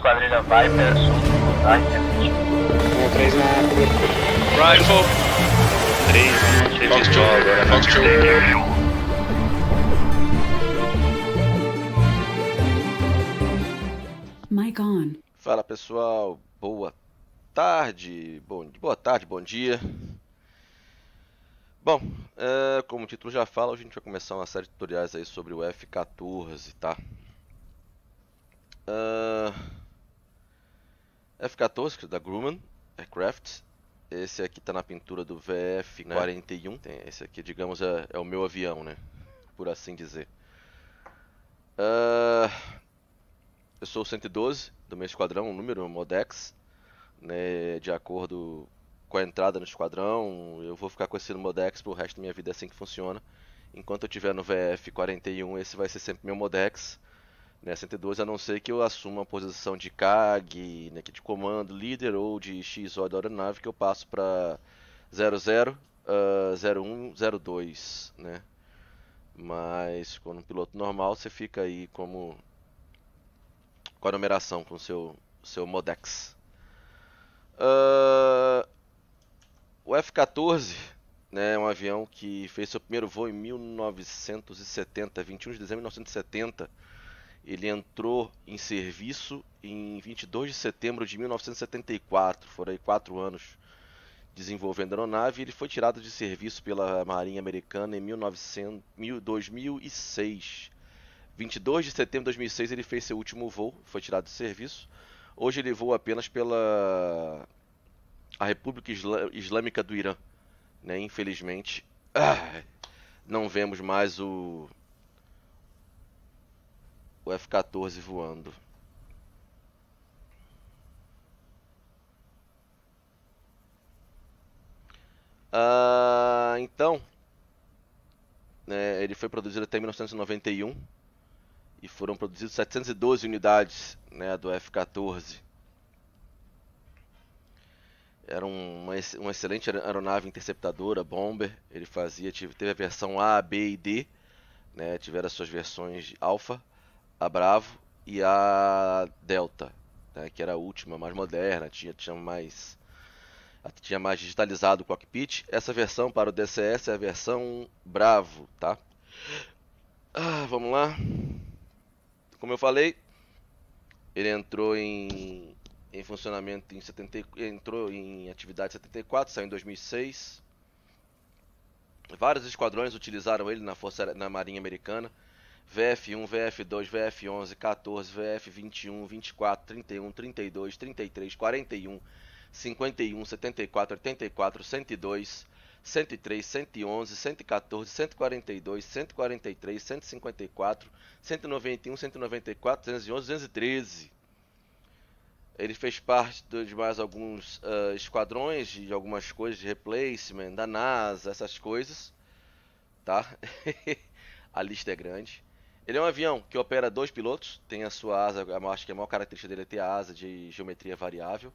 Esquadrilha Viper, sul, vai, repetindo. na Rifle. Três, Fox Mike on. Fala pessoal, boa tarde, bom, boa tarde, bom dia. Bom, é, como o título já fala, a gente vai começar uma série de tutoriais aí sobre o F-14, tá? Uh, é F-14 da Grumman Aircraft. É esse aqui tá na pintura do VF-41. Né? Esse aqui, digamos, é, é, o meu avião, né? Por assim dizer. Uh, eu sou o 112 do meu esquadrão, o número Modex. Né? De acordo com a entrada no esquadrão, eu vou ficar com esse Modex pro resto da minha vida, é assim que funciona. Enquanto eu tiver no VF-41, esse vai ser sempre meu Modex né, 112, a não ser que eu assuma a posição de CAG, né, de comando, líder ou de XO da aeronave, que eu passo para 00, uh, 01, 02, né? Mas quando um piloto normal, você fica aí como com a numeração, com o seu, seu modex. Uh, o F-14 né, é um avião que fez seu primeiro voo em 1970, 21 de dezembro de 1970, ele entrou em serviço em 22 de setembro de 1974, foram aí quatro anos desenvolvendo a aeronave. Ele foi tirado de serviço pela Marinha Americana em 1900, 2006. 22 de setembro de 2006 ele fez seu último voo, foi tirado de serviço. Hoje ele voa apenas pela a República Islâmica do Irã, né? Infelizmente, ah, não vemos mais o o F-14 voando. Uh, então, né, ele foi produzido até 1991 e foram produzidas 712 unidades né, do F-14. Era uma, uma excelente aeronave interceptadora, bomber. Ele fazia, teve, a versão A, B e D. Né, tiveram as suas versões alfa a Bravo e a Delta, né, que era a última, mais moderna, tinha, tinha mais tinha mais digitalizado o cockpit. Essa versão para o DCS é a versão Bravo, tá? Ah, vamos lá. Como eu falei, ele entrou em, em funcionamento em 70, entrou em atividade 74, saiu em 2006. Vários esquadrões utilizaram ele na força na Marinha Americana. VF1, VF2, VF11, 14, VF21, 24, 31, 32, 33, 41, 51, 74, 84, 102, 103, 111, 114, 142, 143, 154, 191, 194, 211, 213. Ele fez parte de mais alguns uh, esquadrões, de algumas coisas, de replacement, da NASA, essas coisas. Tá? A lista é grande. Ele é um avião que opera dois pilotos, tem a sua asa, acho que a maior característica dele é ter a asa de geometria variável.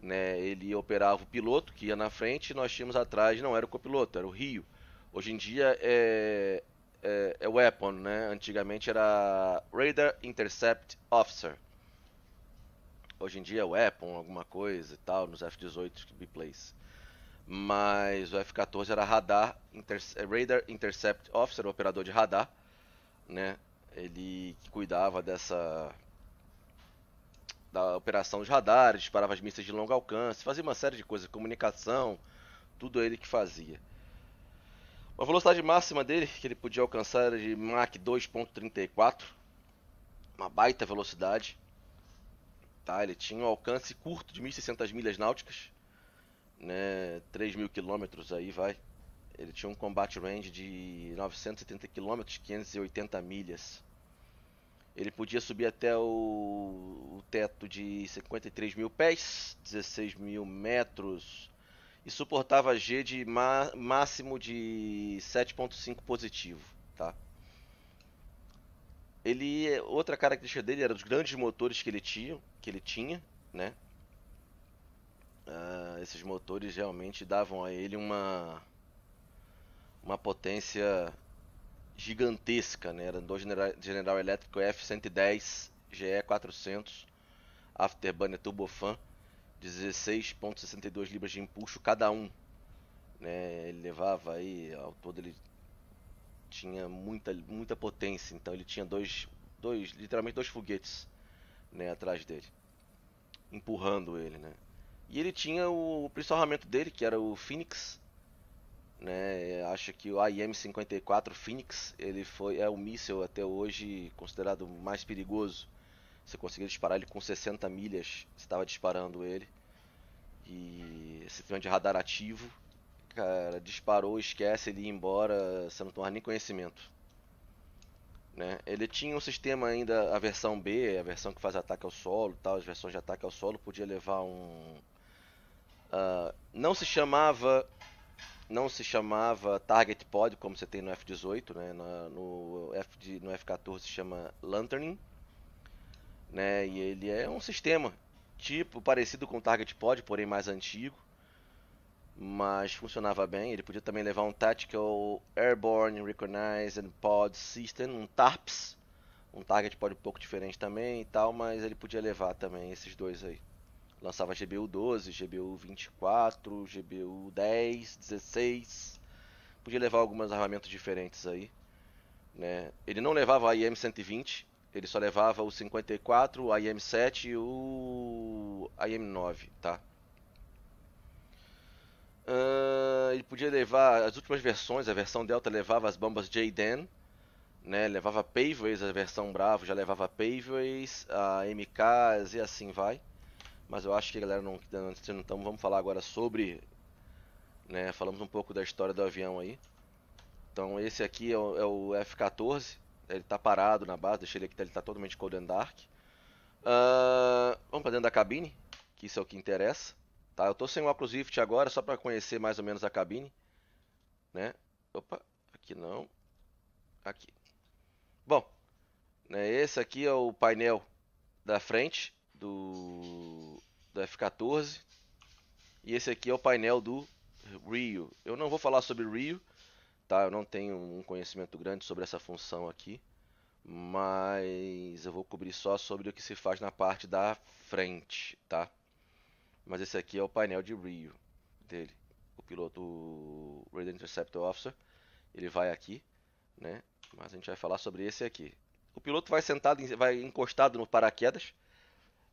Né? Ele operava o piloto, que ia na frente, e nós tínhamos atrás, não era o copiloto, era o Rio. Hoje em dia é, é, é Weapon, né? antigamente era Radar Intercept Officer. Hoje em dia é Weapon, alguma coisa e tal, nos F-18 beplays. Mas o F-14 era Radar, Inter é, Radar Intercept Officer, operador de radar né? Ele cuidava dessa da operação de radares, disparava as mísseis de longo alcance, fazia uma série de coisas, comunicação, tudo ele que fazia. A velocidade máxima dele, que ele podia alcançar, era de Mach 2.34, uma baita velocidade. Tá, ele tinha um alcance curto de 1.600 milhas náuticas, né, 3 mil quilômetros aí vai. Ele tinha um combat range de 970 km, 580 milhas. Ele podia subir até o, o teto de 53 mil pés, 16 mil metros, e suportava G de ma, máximo de 7.5 positivo, tá? Ele outra característica dele era os grandes motores que ele tinha, que ele tinha, né? Uh, esses motores realmente davam a ele uma uma potência gigantesca, né? Era do General, General Electric F110 GE400 Afterburner Turbofan, 16.62 libras de impulso cada um. Né? Ele levava aí, ao todo ele tinha muita, muita potência, então ele tinha dois, dois literalmente dois foguetes né, atrás dele, empurrando ele, né? E ele tinha o, o principal armamento dele, que era o Phoenix, né? É, acho que o IM-54 Phoenix ele foi é o míssil até hoje considerado mais perigoso. Você conseguia disparar ele com 60 milhas, estava disparando ele. E sistema de radar ativo, cara, disparou, esquece ele ir embora, você não tomar nem conhecimento. Né? Ele tinha um sistema ainda, a versão B, a versão que faz ataque ao solo, tal, as versões de ataque ao solo podia levar um, Uh, não se chamava não se chamava Target Pod, como você tem no F18, né? no, F, no F14 se chama Lanterning, né? E ele é um sistema tipo parecido com o Target Pod, porém mais antigo, mas funcionava bem. Ele podia também levar um Tactical Airborne Recognized Pod System, um TARPS, um Target Pod um pouco diferente também e tal, mas ele podia levar também esses dois aí. Lançava GBU 12, GBU 24, GBU 10, 16. Podia levar alguns armamentos diferentes aí. Né? Ele não levava a IM-120, ele só levava o 54, o IM-7 e o IM-9, tá? Uh, ele podia levar as últimas versões, a versão Delta levava as bombas J-Den, né? Levava Paveways, a versão Bravo já levava Paveways, a MKs e assim vai. Mas eu acho que, galera, não, antes não estamos, vamos falar agora sobre. Né, falamos um pouco da história do avião aí. Então, esse aqui é o, é o F-14. Ele está parado na base, deixei ele aqui, ele está totalmente cold and dark. Uh, vamos para dentro da cabine, que isso é o que interessa. Tá, eu estou sem o óculos Rift agora, só para conhecer mais ou menos a cabine. Né? Opa, aqui não. Aqui. Bom, né, esse aqui é o painel da frente do do F-14. E esse aqui é o painel do Rio. Eu não vou falar sobre Rio, tá? Eu não tenho um conhecimento grande sobre essa função aqui. Mas eu vou cobrir só sobre o que se faz na parte da frente, tá? Mas esse aqui é o painel de Rio dele. O piloto Radio Interceptor Officer, ele vai aqui, né? Mas a gente vai falar sobre esse aqui. O piloto vai sentado, vai encostado no paraquedas,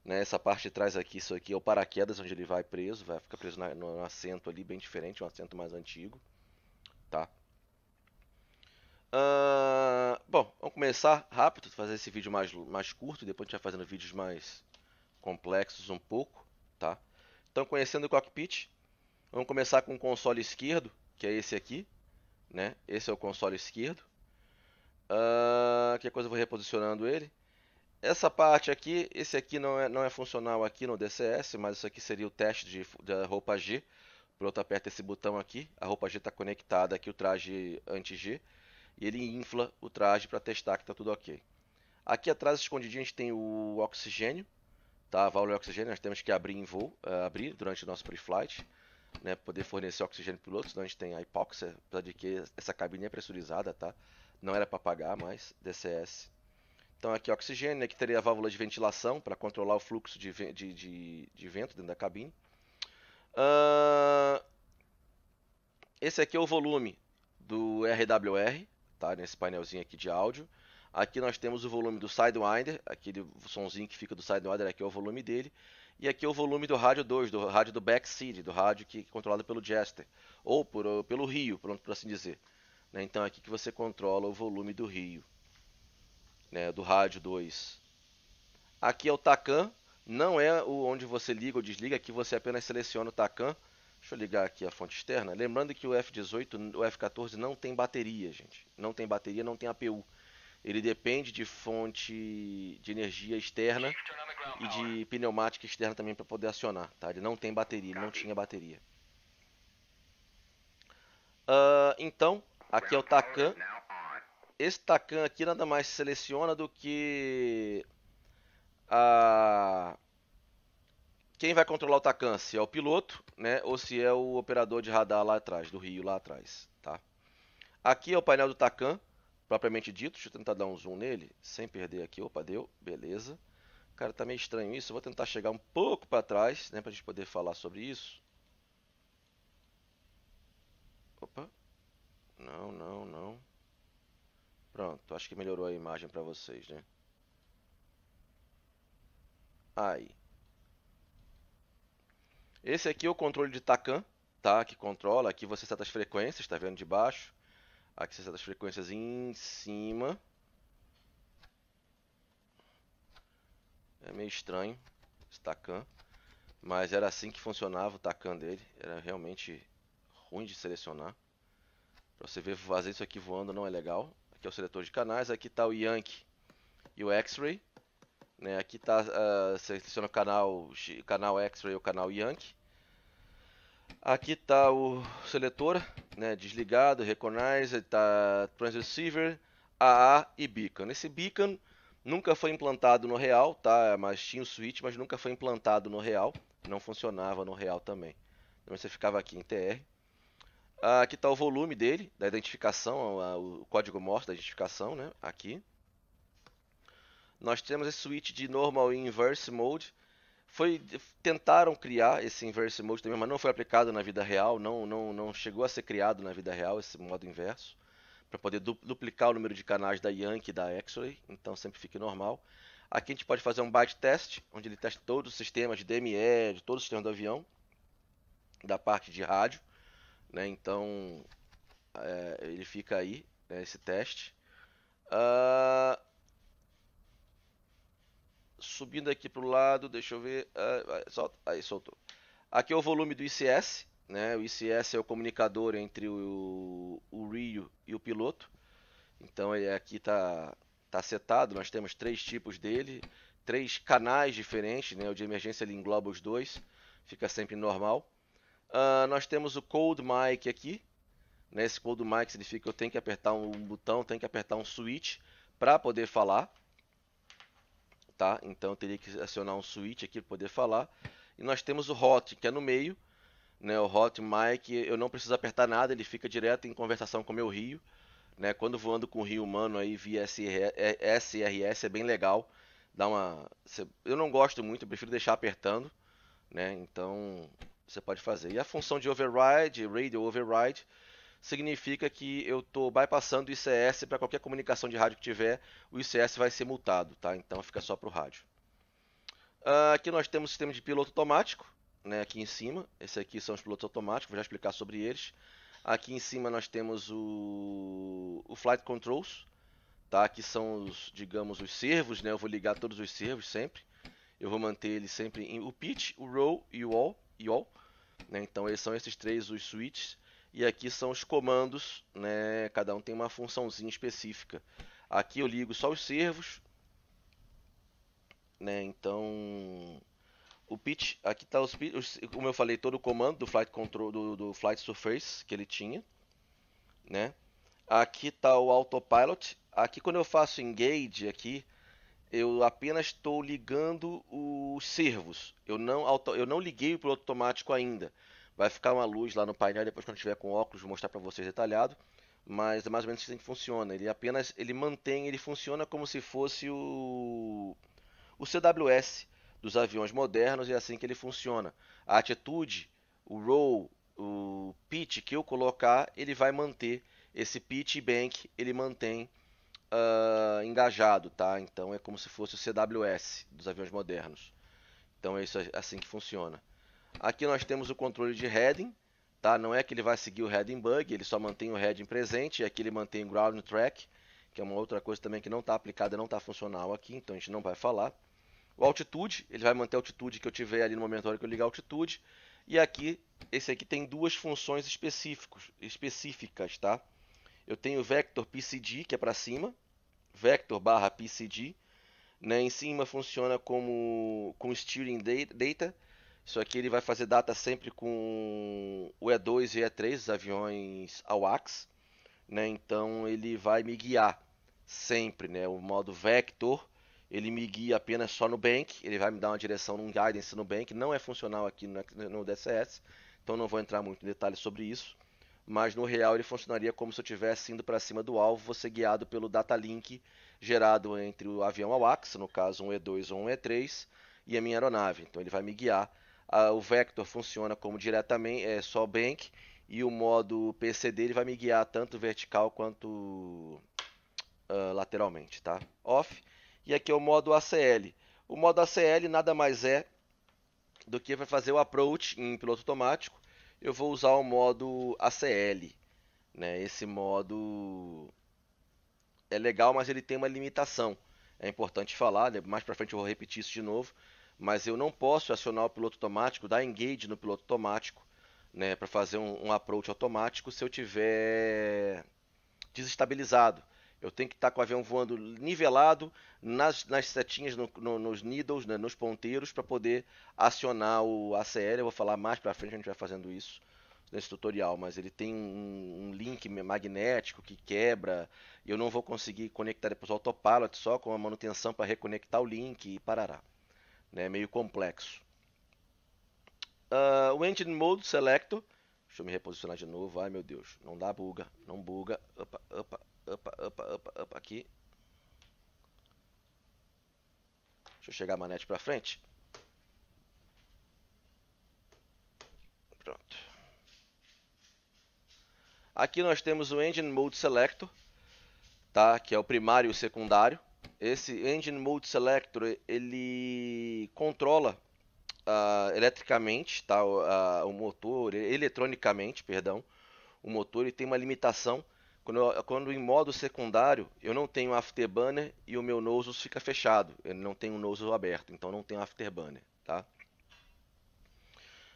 né, essa parte de trás aqui, isso aqui é o paraquedas onde ele vai preso, vai ficar preso na, no, no assento ali, bem diferente, um assento mais antigo, tá? Uh, bom, vamos começar rápido, fazer esse vídeo mais, mais curto, depois a gente vai fazendo vídeos mais complexos um pouco, tá? Então, conhecendo o cockpit, vamos começar com o console esquerdo, que é esse aqui, né? Esse é o console esquerdo. Uh, que coisa eu vou reposicionando ele? Essa parte aqui, esse aqui não é, não é funcional aqui no DCS, mas isso aqui seria o teste de, da roupa G. Pronto, aperta esse botão aqui, a roupa G está conectada aqui, o traje anti-G, e ele infla o traje para testar que está tudo ok. Aqui atrás, escondidinho, a gente tem o oxigênio, tá? a válvula de oxigênio, nós temos que abrir em voo, uh, abrir durante o nosso pre-flight, né? poder fornecer oxigênio para o piloto, senão a gente tem a hipóxia, apesar de que essa cabine é pressurizada, tá? não era para pagar mais, DCS então aqui oxigênio, aqui né, teria a válvula de ventilação para controlar o fluxo de, de, de, de, vento dentro da cabine. Uh, esse aqui é o volume do RWR, tá? Nesse painelzinho aqui de áudio. Aqui nós temos o volume do Sidewinder, aquele sonzinho que fica do Sidewinder, aqui é o volume dele. E aqui é o volume do rádio 2, do rádio do backseat, do rádio que é controlado pelo Jester, ou por, pelo Rio, pronto por assim dizer. Né? Então é aqui que você controla o volume do Rio né, do rádio 2. Aqui é o Tacan, não é o onde você liga ou desliga, aqui você apenas seleciona o Tacan. Deixa eu ligar aqui a fonte externa. Lembrando que o F18, o F14 não tem bateria, gente. Não tem bateria, não tem APU. Ele depende de fonte de energia externa e de pneumática externa também para poder acionar, tá? Ele não tem bateria, ele não tinha bateria. Uh, então, aqui é o Tacan esse Takan aqui nada mais seleciona do que a quem vai controlar o Takan, se é o piloto, né, ou se é o operador de radar lá atrás, do rio lá atrás, tá? Aqui é o painel do Takan, propriamente dito, deixa eu tentar dar um zoom nele, sem perder aqui, opa, deu, beleza. Cara, tá meio estranho isso, eu vou tentar chegar um pouco para trás, né, pra gente poder falar sobre isso. Opa, não, não, não. Pronto, acho que melhorou a imagem para vocês, né? Aí. Esse aqui é o controle de Takan, tá? Que controla. Aqui você seta as frequências, tá vendo de baixo? Aqui você seta as frequências em cima. É meio estranho esse Takan. Mas era assim que funcionava o Takan dele. Era realmente ruim de selecionar. Pra você ver, fazer isso aqui voando não é legal que é o seletor de canais. Aqui está o Yankee e o X-Ray. Né? Aqui está uh, ah, seleciona o canal, canal X-Ray ou canal Yankee. Aqui está o seletor né? desligado, Recognizer, está transceiver AA e Beacon. Esse Beacon nunca foi implantado no real, tá? mas tinha o switch, mas nunca foi implantado no real. Não funcionava no real também. Então você ficava aqui em TR. Ah, aqui está o volume dele, da identificação, o código morse da identificação, né? Aqui. Nós temos esse switch de normal e inverse mode. Foi, tentaram criar esse inverse mode também, mas não foi aplicado na vida real, não, não, não chegou a ser criado na vida real esse modo inverso, para poder duplicar o número de canais da Yankee e da X-Ray, então sempre fique normal. Aqui a gente pode fazer um byte test, onde ele testa todos os sistemas de DME, de todos os sistemas do avião, da parte de rádio né? Então, é, ele fica aí, né, esse teste. Uh, subindo aqui para o lado, deixa eu ver. Uh, solta, aí, soltou. Aqui é o volume do ICS. Né? O ICS é o comunicador entre o, o Rio e o piloto. Então, ele aqui está tá setado. Nós temos três tipos dele, três canais diferentes. Né? O de emergência ele engloba os dois, fica sempre normal. Uh, nós temos o Cold Mic aqui. Né? Esse Cold Mic significa que eu tenho que apertar um botão, tenho que apertar um switch para poder falar. Tá? Então eu teria que acionar um switch aqui para poder falar. E nós temos o Hot, que é no meio. Né? O Hot Mic, eu não preciso apertar nada, ele fica direto em conversação com o meu Rio. Né? Quando voando com o Rio humano aí via SRS é bem legal. Dá uma... Eu não gosto muito, eu prefiro deixar apertando. Né? Então você pode fazer. E a função de override, radio override, significa que eu estou bypassando o ICS para qualquer comunicação de rádio que tiver, o ICS vai ser multado, tá? Então fica só para o rádio. Uh, aqui nós temos o sistema de piloto automático, né, aqui em cima. Esse aqui são os pilotos automáticos, vou já explicar sobre eles. Aqui em cima nós temos o, o Flight Controls, tá? que são os, digamos, os servos, né? eu vou ligar todos os servos sempre. Eu vou manter eles sempre em o pitch, o roll e o all. YOL. Né? Então eles são esses três os switches e aqui são os comandos, né? Cada um tem uma funçãozinha específica. Aqui eu ligo só os servos, né? Então o pitch, aqui está os, como eu falei, todo o comando do flight control do, do flight surface que ele tinha, né? Aqui está o autopilot. Aqui quando eu faço engage aqui, eu apenas estou ligando os servos. Eu não, auto, eu não liguei o piloto automático ainda. Vai ficar uma luz lá no painel depois quando tiver com óculos, vou mostrar para vocês detalhado. Mas é mais ou menos assim que funciona. Ele apenas ele mantém, ele funciona como se fosse o o CWS dos aviões modernos e é assim que ele funciona. A atitude, o roll, o pitch que eu colocar, ele vai manter esse pitch bank, ele mantém uh, engajado, tá? Então é como se fosse o CWS dos aviões modernos. Então é isso é assim que funciona. Aqui nós temos o controle de heading, tá? Não é que ele vai seguir o heading bug, ele só mantém o heading presente, é e aqui ele mantém o ground track, que é uma outra coisa também que não está aplicada, não está funcional aqui, então a gente não vai falar. O altitude, ele vai manter a altitude que eu tiver ali no momento hora que eu ligar a altitude. E aqui, esse aqui tem duas funções específicas, tá? eu tenho vector PCD, que é para cima, vector barra PCD, né? em cima funciona como com steering data, só que ele vai fazer data sempre com o E2 e E3, os aviões AWACS, né? então ele vai me guiar sempre, né? o modo vector, ele me guia apenas só no bank, ele vai me dar uma direção um guidance no bank, não é funcional aqui no, no DCS, então não vou entrar muito em detalhes sobre isso mas no real ele funcionaria como se eu estivesse indo para cima do alvo, você guiado pelo data link gerado entre o avião ao no caso um E2 ou um E3, e a minha aeronave. Então ele vai me guiar. o vector funciona como diretamente é só bank e o modo PCD ele vai me guiar tanto vertical quanto uh, lateralmente, tá? Off. E aqui é o modo ACL. O modo ACL nada mais é do que vai fazer o approach em piloto automático eu vou usar o modo ACL. Né? Esse modo é legal, mas ele tem uma limitação. É importante falar, né? mais para frente eu vou repetir isso de novo, mas eu não posso acionar o piloto automático, dar engage no piloto automático, né, para fazer um, um approach automático se eu tiver desestabilizado. Eu tenho que estar com o avião voando nivelado nas, nas setinhas, no, no, nos needles, né, nos ponteiros, para poder acionar o ACL. Eu vou falar mais para frente, a gente vai fazendo isso nesse tutorial, mas ele tem um, um, link magnético que quebra. Eu não vou conseguir conectar depois o autopilot só com a manutenção para reconectar o link e parará. É né, meio complexo. Uh, o Engine Mode Selector. Deixa eu me reposicionar de novo. Ai meu Deus, não dá buga, não buga. Opa, opa, aqui. Deixa eu chegar a manete para frente. Pronto. Aqui nós temos o Engine Mode Selector, tá? que é o primário e o secundário. Esse Engine Mode Selector, ele controla uh, eletricamente tá? o, uh, o motor, eletronicamente, perdão, o motor e tem uma limitação quando, eu, quando em modo secundário, eu não tenho afterburner e o meu nose fica fechado. Ele não tem um nose aberto, então não tem afterburner, tá?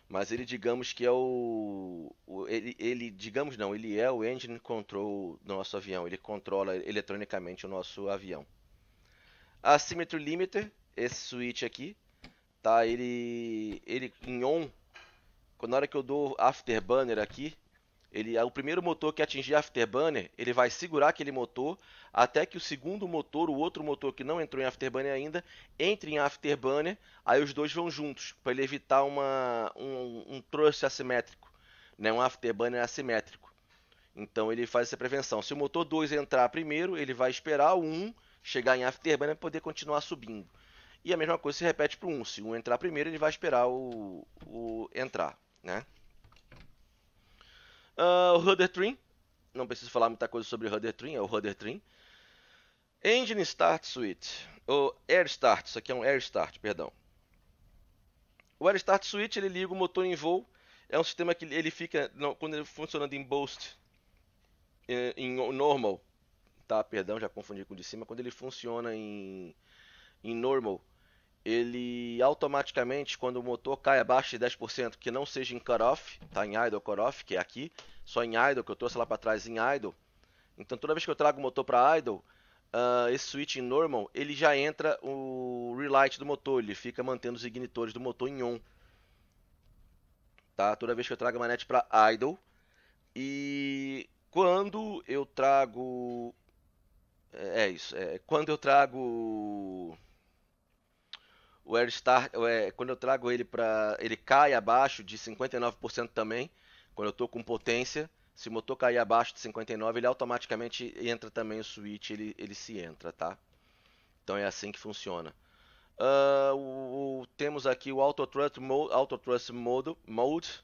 Mas ele, digamos que é o, o ele, ele, digamos não, ele é o engine control do nosso avião. Ele controla eletronicamente o nosso avião. A Symmetry Limiter, esse switch aqui, tá? Ele, ele em on, na hora que eu dou afterburner aqui, ele, o primeiro motor que atingir afterburner, ele vai segurar aquele motor até que o segundo motor, o outro motor que não entrou em afterburner ainda, entre em afterburner. Aí os dois vão juntos para ele evitar uma, um, um thrust assimétrico, né? um afterburner assimétrico. Então ele faz essa prevenção. Se o motor 2 entrar primeiro, ele vai esperar o 1 um chegar em afterburner para poder continuar subindo. E a mesma coisa se repete para o 1. Se o 1 entrar primeiro, ele vai esperar o, o entrar. Né? Uh, o Rudder Trim, não preciso falar muita coisa sobre o Rudder Trim, é o Rudder Trim. Engine Start Suite, ou Air Start, isso aqui é um Air Start, perdão. O Air Start suite ele liga o motor em voo. É um sistema que ele fica não, quando ele funcionando em boost, é, em normal, tá? Perdão, já confundi com o de cima. Quando ele funciona em, em normal, ele automaticamente, quando o motor cai abaixo de 10%, que não seja em cutoff, tá em idle cutoff, que é aqui, só em idle, que eu trouxe lá para trás em idle. Então toda vez que eu trago o motor para idle, uh, esse switch em normal, ele já entra o relight do motor, ele fica mantendo os ignitores do motor em on. Tá? Toda vez que eu trago a manete para idle. E quando eu trago... É, é isso, é, quando eu trago o Airstar, é, quando eu trago ele para. Ele cai abaixo de 59% também. Quando eu estou com potência. Se o motor cair abaixo de 59, ele automaticamente entra também o switch, ele, ele se entra, tá? Então é assim que funciona. Uh, o, o, temos aqui o Auto Trust Mode, Auto Trust Mode, Mode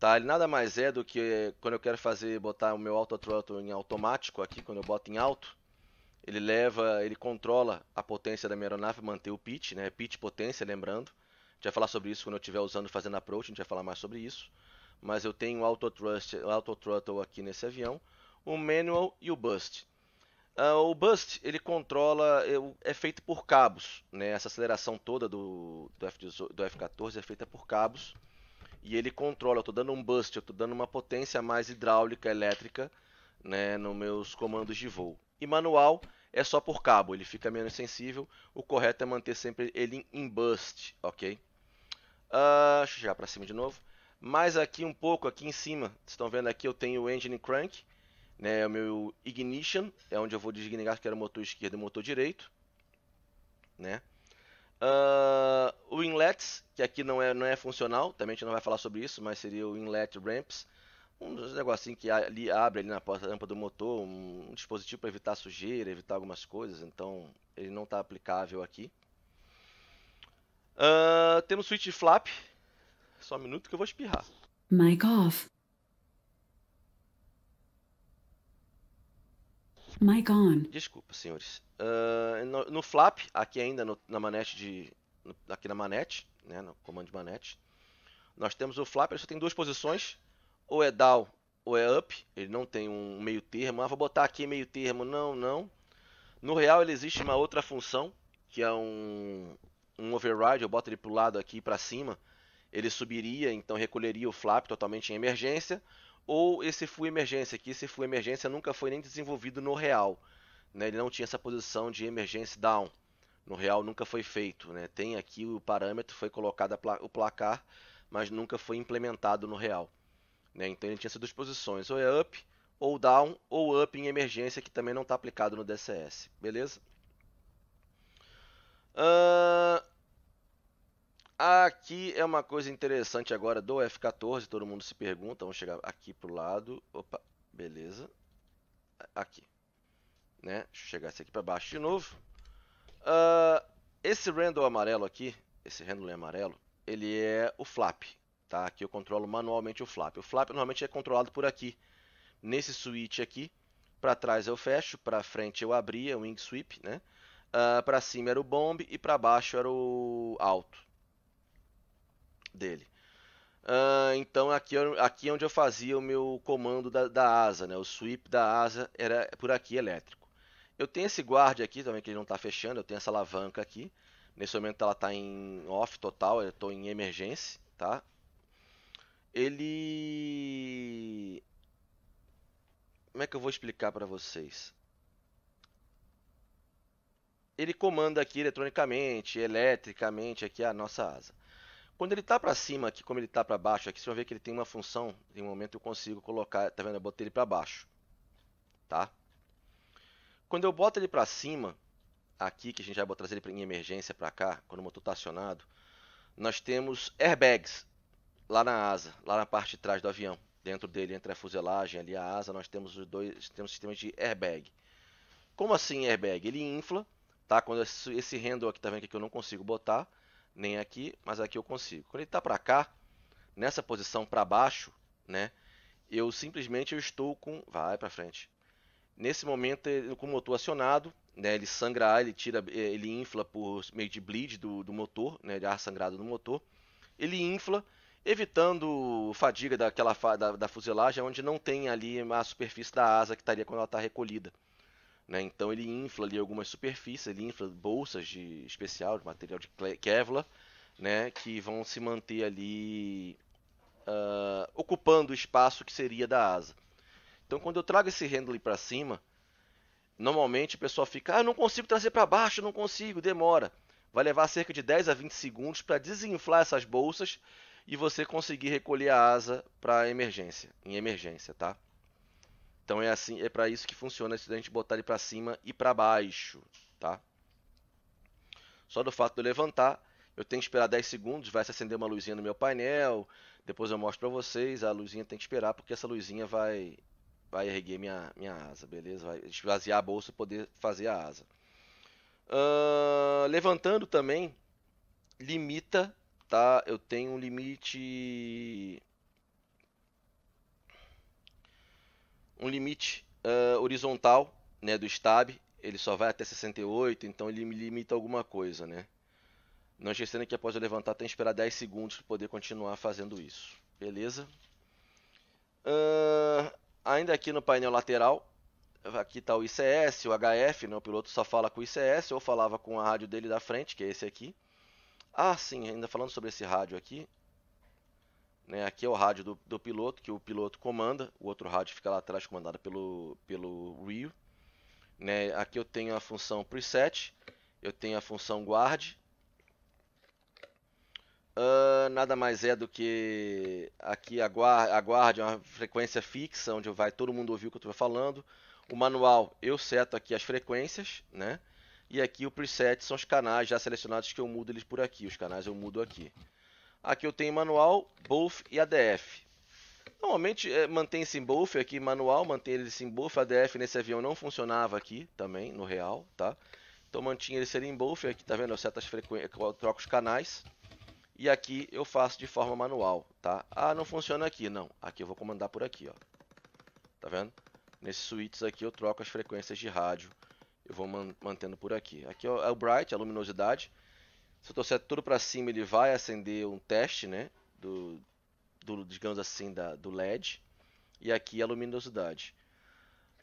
tá? Ele nada mais é do que quando eu quero fazer botar o meu Auto Trust em automático aqui, quando eu boto em alto, ele leva, ele controla a potência da minha aeronave, manter o pitch, né? Pitch potência, lembrando. A gente vai falar sobre isso quando eu estiver usando fazendo approach, a gente vai falar mais sobre isso. Mas eu tenho o auto, thrust, auto throttle aqui nesse avião, o manual e o bust. Uh, o bust ele controla, é feito por cabos, né? Essa aceleração toda do, do, F, 14 é feita por cabos e ele controla. Eu estou dando um bust, eu estou dando uma potência mais hidráulica, elétrica, né? Nos meus comandos de voo. E manual é só por cabo, ele fica menos sensível. O correto é manter sempre ele em bust, ok? Uh, deixa eu chegar para cima de novo. Mais aqui um pouco, aqui em cima, vocês estão vendo aqui eu tenho o engine crank, né, é o meu ignition, é onde eu vou desligar que era o motor esquerdo e o motor direito. Né? Uh, o inlets, que aqui não é, não é funcional, também a gente não vai falar sobre isso, mas seria o inlet ramps um negocinho que ali, abre ali na porta-tampa do motor, um dispositivo para evitar sujeira, evitar algumas coisas, então ele não está aplicável aqui. Uh, temos switch flap. Só um minuto que eu vou espirrar. Mic off. Mic on. Desculpa, senhores. Uh, no, no, flap, aqui ainda no, na manete de. No, aqui na manete, né? No comando de manete. Nós temos o flap, ele só tem duas posições ou é down ou é up, ele não tem um meio termo. Ah, vou botar aqui meio termo, não, não. No real ele existe uma outra função, que é um, um override, eu boto ele para o lado aqui para cima, ele subiria, então recolheria o flap totalmente em emergência, ou esse full emergência, aqui. esse full emergência nunca foi nem desenvolvido no real. Né? Ele não tinha essa posição de emergência down. No real nunca foi feito. Né? Tem aqui o parâmetro, foi colocado pla o placar, mas nunca foi implementado no real. Né? Então ele tinha essas duas posições, ou é up, ou down, ou up em emergência, que também não está aplicado no DCS, beleza? Uh... Aqui é uma coisa interessante agora do F14, todo mundo se pergunta, vamos chegar aqui pro lado, opa, beleza, aqui, né, deixa eu chegar esse aqui para baixo de novo, uh, esse random amarelo aqui, esse random amarelo, ele é o flap, Tá? Aqui eu controlo manualmente o flap. O flap normalmente é controlado por aqui. Nesse switch aqui, para trás eu fecho, para frente eu abria, o wing sweep, né? Uh, ah, para cima era o bomb e para baixo era o alto dele. Uh, então aqui, aqui é onde eu fazia o meu comando da, da, asa, né? o sweep da asa era por aqui elétrico. Eu tenho esse guard aqui também que ele não está fechando, eu tenho essa alavanca aqui. Nesse momento ela está em off total, eu estou em emergência, tá? ele. Como é que eu vou explicar para vocês? Ele comanda aqui eletronicamente, eletricamente aqui é a nossa asa. Quando ele está para cima aqui, como ele está para baixo aqui, você vai ver que ele tem uma função. Em um momento eu consigo colocar, tá vendo? Eu botei ele para baixo, tá? Quando eu boto ele para cima, aqui que a gente vai trazer ele em emergência para cá, quando o motor está acionado, nós temos airbags, lá na asa, lá na parte de trás do avião. Dentro dele, entre a fuselagem ali a asa, nós temos os dois, temos sistemas de airbag. Como assim airbag? Ele infla, tá? Quando esse handle aqui, tá vendo aqui que eu não consigo botar, nem aqui, mas aqui eu consigo. Quando ele tá para cá, nessa posição para baixo, né? Eu simplesmente eu estou com, vai para frente. Nesse momento, com o motor acionado, né, ele sangra, ele tira, eh, ele infla por meio de bleed do, do motor, né, de ar sangrado no motor. Ele infla evitando fadiga daquela da, da fuselagem, onde não tem ali a superfície da asa que estaria quando ela está recolhida. Né? Então ele infla ali algumas superfícies, ele infla bolsas de especial, de material de Kevlar, né? que vão se manter ali uh, ocupando o espaço que seria da asa. Então quando eu trago esse handle para cima, normalmente o pessoal fica, ah, não consigo trazer para baixo, não consigo, demora. Vai levar cerca de 10 a 20 segundos para desinflar essas bolsas e você conseguir recolher a asa para emergência, em emergência, tá? Então é assim, é para isso que funciona se a gente botar ele para cima e para baixo, tá? Só do fato de eu levantar, eu tenho que esperar 10 segundos, vai se acender uma luzinha no meu painel, depois eu mostro para vocês, a luzinha tem que esperar porque essa luzinha vai vai erguer minha, minha asa, beleza? Vai esvaziar a bolsa e poder fazer a asa. Uh, levantando também limita tá? Eu tenho um limite. Um limite uh, horizontal né, do stab. Ele só vai até 68, então ele me limita alguma coisa, né? Não esquecendo que após eu levantar tem que esperar 10 segundos para poder continuar fazendo isso. Beleza? Uh, ainda aqui no painel lateral, aqui está o ICS, o HF, né? o piloto só fala com o ICS, ou falava com a rádio dele da frente, que é esse aqui. Ah, sim, ainda falando sobre esse rádio aqui. Né, aqui é o rádio do, do piloto, que o piloto comanda. O outro rádio fica lá atrás, comandado pelo, pelo Rio. Né, aqui eu tenho a função preset. Eu tenho a função guard. Uh, nada mais é do que aqui a guarda, a é uma frequência fixa, onde vai todo mundo ouvir o que eu estou falando. O manual, eu seto aqui as frequências, né? E aqui o preset são os canais já selecionados que eu mudo eles por aqui. Os canais eu mudo aqui. Aqui eu tenho manual, both e ADF. Normalmente é, mantém-se em both aqui, manual, mantém ele em both. ADF nesse avião não funcionava aqui também, no real, tá? Então mantinha ele serem em both. Aqui tá vendo, eu certas eu troco os canais. E aqui eu faço de forma manual, tá? Ah, não funciona aqui, não. Aqui eu vou comandar por aqui, ó. Tá vendo? Nesses switches aqui eu troco as frequências de rádio eu vou man mantendo por aqui. Aqui é o é bright, a luminosidade. Se eu torcer tudo para cima, ele vai acender um teste, né? Do, do digamos assim, da, do LED. E aqui a luminosidade.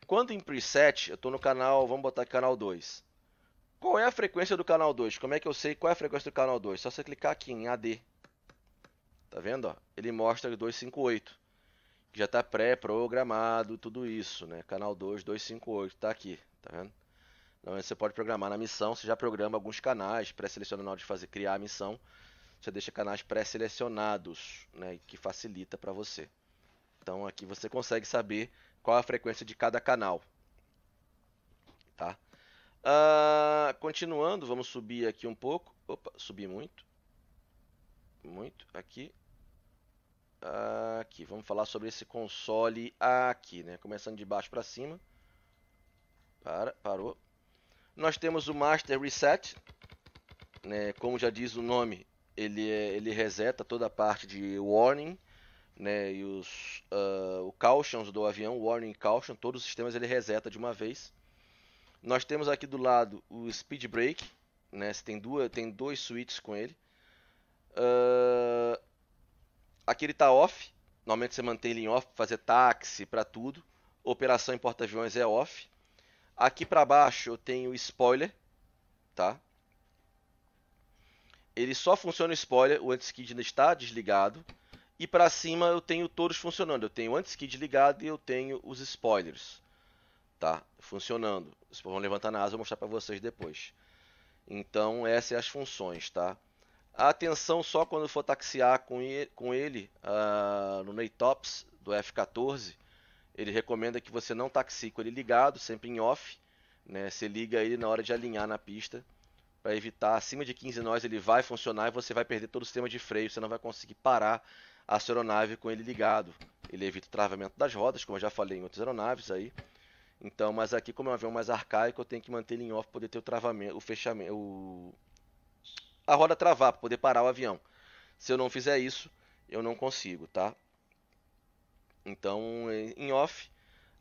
Quando em preset, eu estou no canal, vamos botar canal 2. Qual é a frequência do canal 2? Como é que eu sei qual é a frequência do canal 2? Só você clicar aqui em AD. Tá vendo? Ó? Ele mostra 258. Que já está pré-programado, tudo isso, né? Canal 2, 258, está aqui, tá vendo? Então, você pode programar na missão, você já programa alguns canais, pré selecionados na hora de fazer, criar a missão. Você deixa canais pré-selecionados, né, que facilita para você. Então aqui você consegue saber qual a frequência de cada canal. Tá? Uh, continuando, vamos subir aqui um pouco. Opa, subi muito. Muito aqui. Uh, aqui, vamos falar sobre esse console aqui, né? Começando de baixo para cima. Para, parou. Nós temos o Master Reset, né, como já diz o nome, ele, é, ele reseta toda a parte de warning né, e os uh, o cautions do avião, warning caution, todos os sistemas ele reseta de uma vez. Nós temos aqui do lado o speed brake, né, tem, duas, tem dois switches com ele. Uh, aqui ele está off, normalmente você mantém ele em off para fazer táxi, para tudo. Operação em porta-aviões é off. Aqui para baixo eu tenho spoiler, tá? Ele só funciona o spoiler, o anti-skid ainda está desligado. E para cima eu tenho todos funcionando. Eu tenho o anti-skid ligado e eu tenho os spoilers, tá? Funcionando. Vocês vão levantar na asa, eu vou mostrar para vocês depois. Então, essas são as funções, tá? atenção só quando for taxiar com ele, com ele uh, no NATOPS do F14, ele recomenda que você não taxique com ele ligado, sempre em off. Né? Você liga ele na hora de alinhar na pista para evitar acima de 15 nós ele vai funcionar e você vai perder todo o sistema de freio, você não vai conseguir parar a sua aeronave com ele ligado. Ele evita o travamento das rodas, como eu já falei em outras aeronaves aí. Então, mas aqui como é um avião mais arcaico, eu tenho que manter ele em off para poder ter o travamento, o fechamento, o... a roda travar para poder parar o avião. Se eu não fizer isso, eu não consigo, tá? Então, é, em off,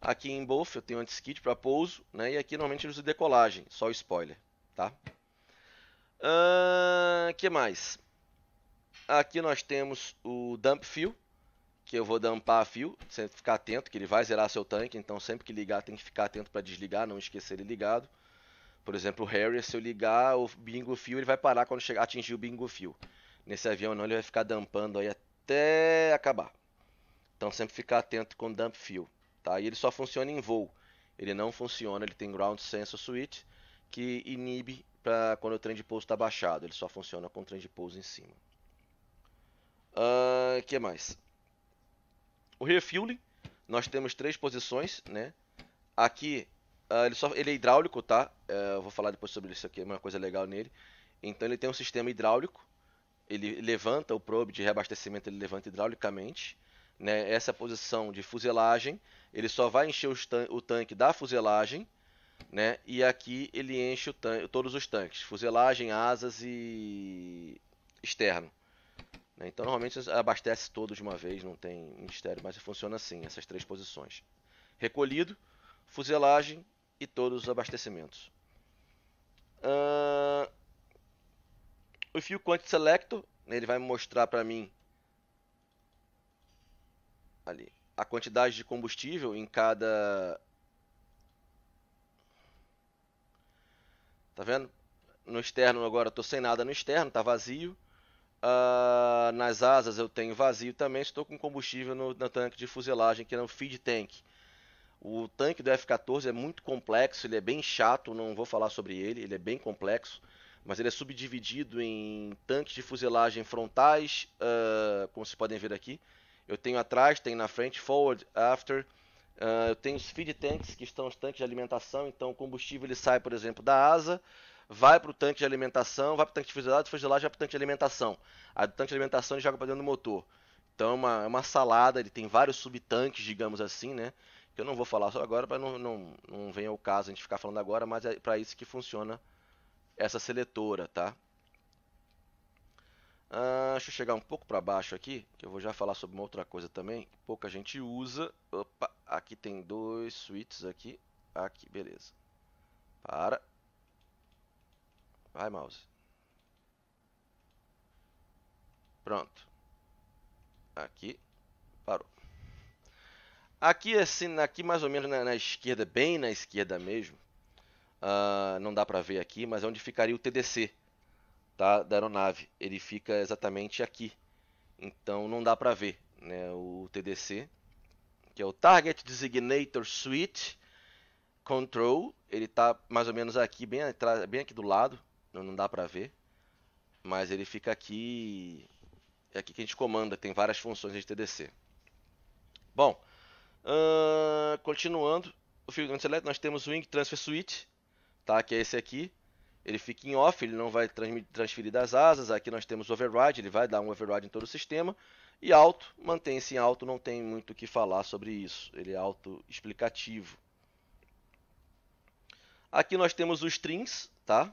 aqui em both eu tenho anti-skid para pouso, né? E aqui normalmente eu uso decolagem, só o spoiler, tá? Uh, que mais? Aqui nós temos o dump fuel, que eu vou dampar a fuel, sempre ficar atento que ele vai zerar seu tanque, então sempre que ligar tem que ficar atento para desligar, não esquecer ele ligado. Por exemplo, o Harry, se eu ligar o bingo fuel, ele vai parar quando chegar, atingir o bingo fuel. Nesse avião não, ele vai ficar dampando aí até acabar. Então sempre ficar atento com dump fill, tá? E ele só funciona em voo. Ele não funciona, ele tem ground sensor switch que inibe para quando o trem de pouso está baixado. Ele só funciona com o trem de pouso em cima. O uh, ah, que mais? O refueling, nós temos três posições, né? Aqui Uh, ele, só, ele é hidráulico, tá? Uh, eu vou falar depois sobre isso aqui, é uma coisa legal nele. Então ele tem um sistema hidráulico. Ele levanta o probe de reabastecimento, ele levanta hidraulicamente né, essa posição de fuselagem, ele só vai encher tan o tanque da fuselagem, né, e aqui ele enche todos os tanques, fuselagem, asas e externo. Né, então normalmente abastece todos de uma vez, não tem mistério, mas funciona assim, essas três posições. Recolhido, fuselagem e todos os abastecimentos. Uh... O Fio Quant Selector, né, ele vai mostrar para mim ali a quantidade de combustível em cada. Tá vendo? No externo agora estou sem nada no externo, está vazio. Uh, nas asas eu tenho vazio também, estou com combustível no, no tanque de fuselagem, que é o feed tank. O tanque do F-14 é muito complexo, ele é bem chato, não vou falar sobre ele, ele é bem complexo, mas ele é subdividido em tanques de fuselagem frontais, uh, como vocês podem ver aqui, eu tenho atrás, tenho na frente, forward, after. Uh, eu tenho os feed tanks, que estão os tanques de alimentação. Então, o combustível ele sai, por exemplo, da asa, vai para o tanque de alimentação, vai para o tanque de fuselagem, de fuselagem já para o tanque de alimentação. Aí, do tanque de alimentação ele joga para dentro do motor. Então, é uma, é uma salada, ele tem vários subtanques, digamos assim, né? Que eu não vou falar só agora, para não, não, não venha o caso a gente ficar falando agora, mas é para isso que funciona essa seletora, tá? Ah, deixa eu chegar um pouco para baixo aqui, que eu vou já falar sobre uma outra coisa também, que pouca gente usa. Opa, aqui tem dois suítes aqui. Aqui, beleza. Para. Vai, mouse. Pronto. Aqui. Parou. Aqui, assim, aqui mais ou menos na, na esquerda, bem na esquerda mesmo. Ah, não dá para ver aqui, mas é onde ficaria o TDC, tá, da aeronave. Ele fica exatamente aqui. Então não dá para ver né, o TDC, que é o Target Designator Suite Control. Ele tá mais ou menos aqui, bem, atrás, bem aqui do lado. Não, não dá para ver. Mas ele fica aqui. É aqui que a gente comanda, tem várias funções de TDC. Bom, uh, continuando, o Field Select nós temos o Wing Transfer Suite, tá? que é esse aqui ele fica em off, ele não vai transferir das asas. Aqui nós temos override, ele vai dar um override em todo o sistema. E alto, mantém-se em alto, não tem muito o que falar sobre isso. Ele é auto-explicativo. Aqui nós temos os strings, tá?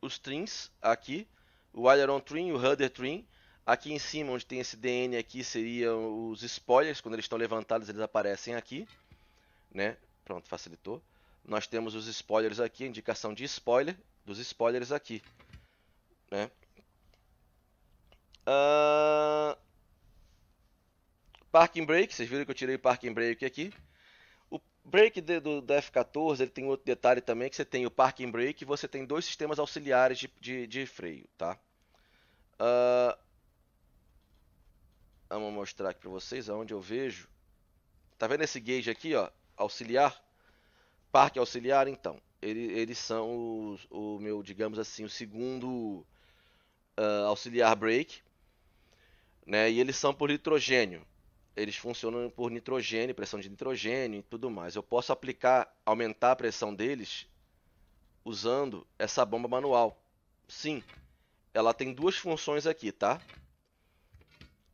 Os strings aqui, o aileron trim, o rudder trim. Aqui em cima, onde tem esse DN aqui, seriam os spoilers. Quando eles estão levantados, eles aparecem aqui. Né? Pronto, facilitou. Nós temos os spoilers aqui, a indicação de spoiler dos spoilers aqui. Né? Uh... Parking Brake, vocês viram que eu tirei o Parking Brake aqui. O Brake de, do, F14 ele tem outro detalhe também, que você tem o Parking Brake e você tem dois sistemas auxiliares de, de, de freio. Tá? Uh amo mostrar aqui para vocês, aonde eu vejo. Tá vendo esse gauge aqui, ó? Auxiliar. Parque auxiliar, então. Ele, eles são os, o meu, digamos assim, o segundo uh, auxiliar brake. Né? E eles são por nitrogênio. Eles funcionam por nitrogênio, pressão de nitrogênio e tudo mais. Eu posso aplicar, aumentar a pressão deles usando essa bomba manual. Sim, ela tem duas funções aqui, tá?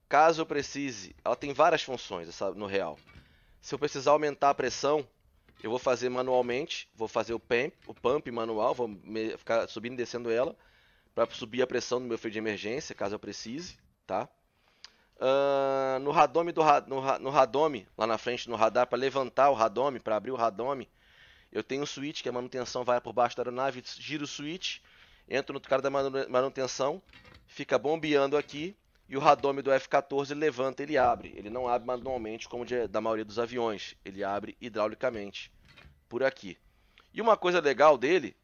Caso eu precise, ela tem várias funções essa, no real. Se eu precisar aumentar a pressão, eu vou fazer manualmente, vou fazer o pump, o pump manual, vou me, ficar subindo e descendo ela para subir a pressão no meu freio de emergência, caso eu precise, tá? Uh, no radome do no, no radome lá na frente no radar para levantar o radome, para abrir o radome, eu tenho um switch que a manutenção vai por baixo da aeronave, giro o switch, entro no cara da manutenção, fica bombeando aqui e o radome do F-14 levanta, ele abre. Ele não abre manualmente como de, da maioria dos aviões, ele abre hidraulicamente por aqui. E uma coisa legal dele,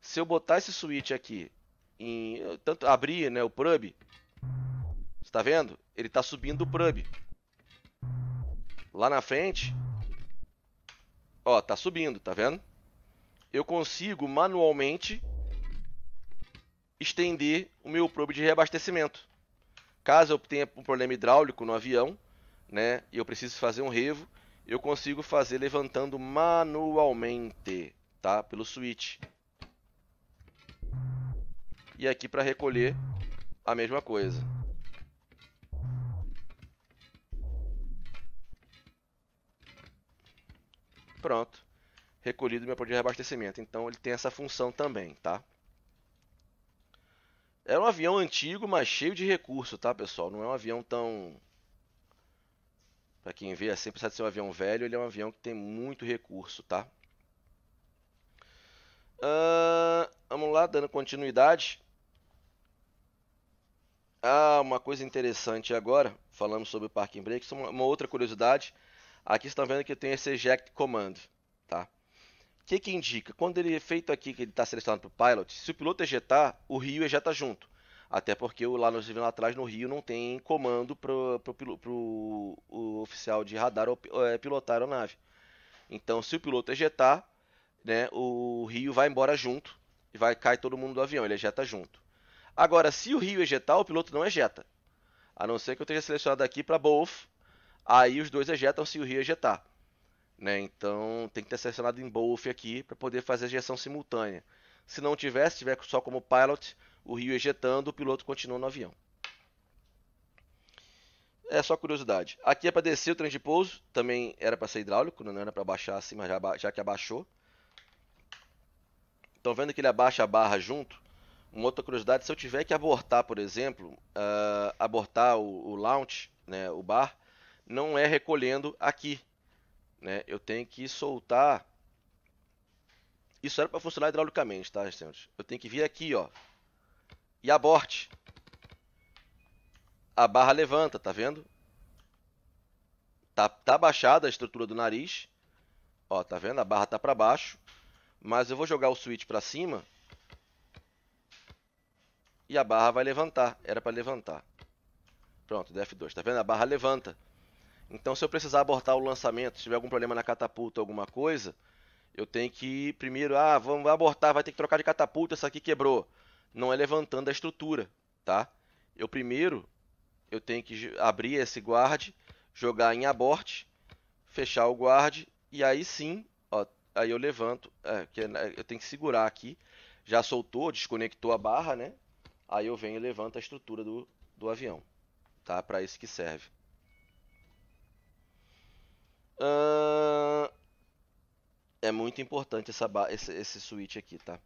se eu botar esse switch aqui em tanto abrir, né, o prub, você tá vendo? Ele está subindo o prub. Lá na frente, ó, tá subindo, tá vendo? Eu consigo manualmente estender o meu probe de reabastecimento. Caso eu tenha um problema hidráulico no avião, né, e eu preciso fazer um revo, eu consigo fazer levantando manualmente, tá? Pelo switch. E aqui para recolher a mesma coisa. Pronto. Recolhido meu ponto de reabastecimento. Então ele tem essa função também, tá? Era um avião antigo, mas cheio de recurso, tá, pessoal? Não é um avião tão. Pra quem vê, assim, é apesar de ser um avião velho, ele é um avião que tem muito recurso, tá? Uh, vamos lá, dando continuidade. Ah, uma coisa interessante agora, falamos sobre o Parking Brake, uma outra curiosidade. Aqui vocês estão vendo que eu tenho esse eject command tá? O que, que indica? Quando ele é feito aqui, que ele está selecionado para o pilot, se o piloto ejetar, o rio ejeta junto. Até porque lá nós vimos lá atrás no Rio não tem comando para o oficial de radar ou, é, pilotar a aeronave. Então, se o piloto ejetar, né, o Rio vai embora junto e vai cair todo mundo do avião, ele ejeta junto. Agora, se o Rio ejetar, o piloto não ejeta. A não ser que eu tenha selecionado aqui para both, aí os dois ejetam se o Rio ejetar. Né? Então tem que ter selecionado em Both aqui para poder fazer a ejeção simultânea. Se não tiver, se tiver só como pilot, o rio ejetando, o piloto continua no avião. É só curiosidade. Aqui é para descer o trem de pouso, também era para ser hidráulico, né? não era para baixar assim, mas já, já que abaixou. Estão vendo que ele abaixa a barra junto? Uma outra curiosidade, se eu tiver que abortar, por exemplo, uh, abortar o, o launch, né, o bar, não é recolhendo aqui, né? Eu tenho que soltar. Isso era para funcionar hidraulicamente, tá, senhores? Eu tenho que vir aqui, ó, e aborte. A barra levanta, tá vendo? Tá, tá baixada a estrutura do nariz. Ó, tá vendo? A barra tá para baixo. Mas eu vou jogar o switch para cima. E a barra vai levantar. Era para levantar. Pronto, DF2. Tá vendo? A barra levanta. Então, se eu precisar abortar o lançamento, se tiver algum problema na catapulta, alguma coisa, eu tenho que primeiro, ah, vamos abortar, vai ter que trocar de catapulta, essa aqui quebrou. Não é levantando a estrutura, tá? Eu primeiro, eu tenho que abrir esse guard, jogar em aborte, fechar o guard e aí sim, ó, aí eu levanto, é, é né, eu tenho que segurar aqui. Já soltou, desconectou a barra, né? Aí eu venho e levanto a estrutura do, do avião, tá? Para isso que serve. Uh... É muito importante essa esse, esse switch aqui, tá?